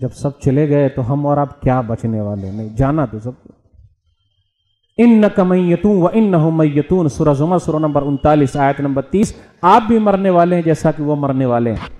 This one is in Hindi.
जब सब चले गए तो हम और आप क्या बचने वाले नहीं जाना तो सब इन न कमयतू व इन न मैतून सुरजुमा सुर नंबर उनतालीस आयत नंबर तीस आप भी मरने वाले हैं जैसा कि वो मरने वाले हैं